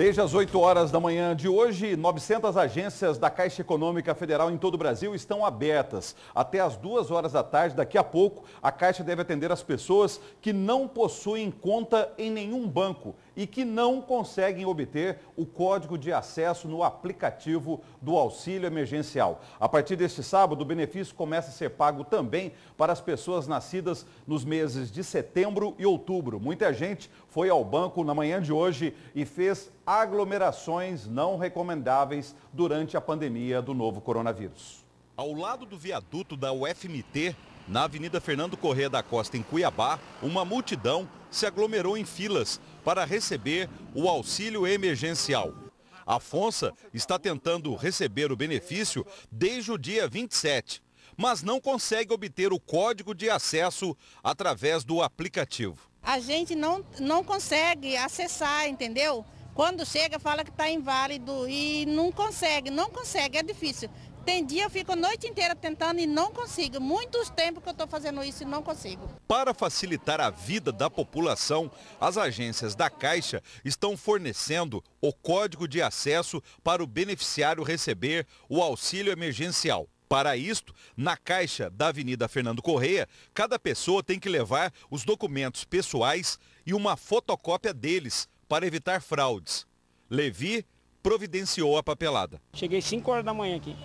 Desde as 8 horas da manhã de hoje, 900 agências da Caixa Econômica Federal em todo o Brasil estão abertas. Até as 2 horas da tarde, daqui a pouco, a Caixa deve atender as pessoas que não possuem conta em nenhum banco e que não conseguem obter o código de acesso no aplicativo do auxílio emergencial. A partir deste sábado, o benefício começa a ser pago também para as pessoas nascidas nos meses de setembro e outubro. Muita gente foi ao banco na manhã de hoje e fez aglomerações não recomendáveis durante a pandemia do novo coronavírus. Ao lado do viaduto da UFMT, na Avenida Fernando Corrêa da Costa, em Cuiabá, uma multidão se aglomerou em filas para receber o auxílio emergencial. A Fonsa está tentando receber o benefício desde o dia 27, mas não consegue obter o código de acesso através do aplicativo. A gente não, não consegue acessar, entendeu? Quando chega, fala que está inválido e não consegue, não consegue, é difícil. Tem dia eu fico a noite inteira tentando e não consigo. Muitos tempos que eu estou fazendo isso e não consigo. Para facilitar a vida da população, as agências da Caixa estão fornecendo o código de acesso para o beneficiário receber o auxílio emergencial. Para isto, na caixa da Avenida Fernando Correia, cada pessoa tem que levar os documentos pessoais e uma fotocópia deles para evitar fraudes. Levi providenciou a papelada. Cheguei 5 horas da manhã aqui.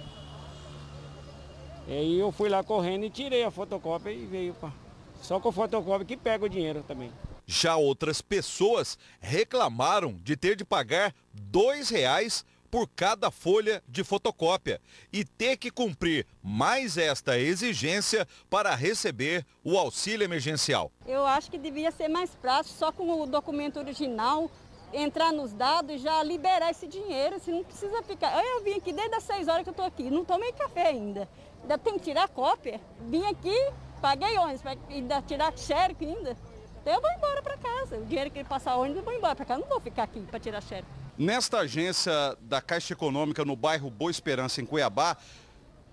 E aí eu fui lá correndo e tirei a fotocópia e veio. Só com a fotocópia que pega o dinheiro também. Já outras pessoas reclamaram de ter de pagar R$ reais por cada folha de fotocópia e ter que cumprir mais esta exigência para receber o auxílio emergencial. Eu acho que devia ser mais prático, só com o documento original, entrar nos dados e já liberar esse dinheiro, se não precisa ficar. Eu vim aqui desde as 6 horas que eu estou aqui, não tomei café ainda. Ainda tem que tirar cópia. Vim aqui, paguei ônibus, ainda tirar xerico ainda. Então eu vou embora para casa. O dinheiro que ele passar ônibus, eu vou embora para casa. Não vou ficar aqui para tirar xerico. Nesta agência da Caixa Econômica no bairro Boa Esperança, em Cuiabá,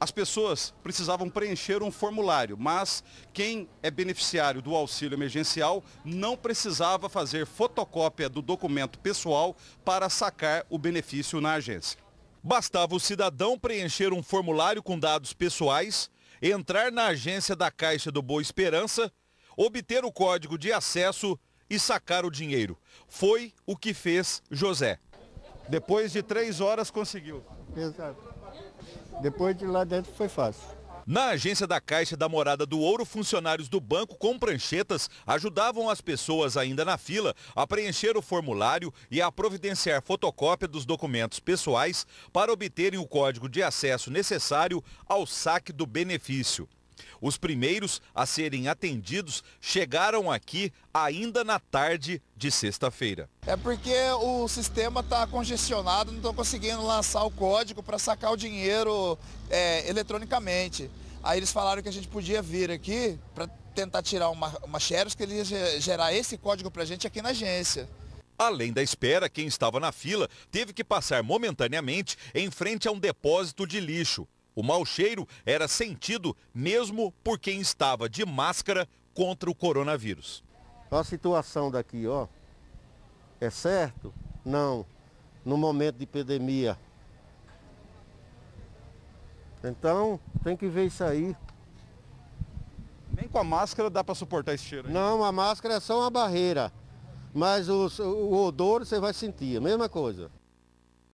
as pessoas precisavam preencher um formulário, mas quem é beneficiário do auxílio emergencial não precisava fazer fotocópia do documento pessoal para sacar o benefício na agência. Bastava o cidadão preencher um formulário com dados pessoais, entrar na agência da Caixa do Boa Esperança, obter o código de acesso e sacar o dinheiro. Foi o que fez José. Depois de três horas conseguiu. Exato. Depois de lá dentro foi fácil. Na agência da Caixa da Morada do Ouro, funcionários do banco com pranchetas ajudavam as pessoas ainda na fila a preencher o formulário e a providenciar fotocópia dos documentos pessoais para obterem o código de acesso necessário ao saque do benefício. Os primeiros a serem atendidos chegaram aqui ainda na tarde de sexta-feira. É porque o sistema está congestionado, não estão conseguindo lançar o código para sacar o dinheiro é, eletronicamente. Aí eles falaram que a gente podia vir aqui para tentar tirar uma, uma xerox que eles gerar esse código para a gente aqui na agência. Além da espera, quem estava na fila teve que passar momentaneamente em frente a um depósito de lixo. O mau cheiro era sentido mesmo por quem estava de máscara contra o coronavírus. A situação daqui, ó, é certo? Não. No momento de epidemia. Então, tem que ver isso aí. Nem com a máscara dá para suportar esse cheiro. Aí. Não, a máscara é só uma barreira. Mas o, o odor você vai sentir, a mesma coisa.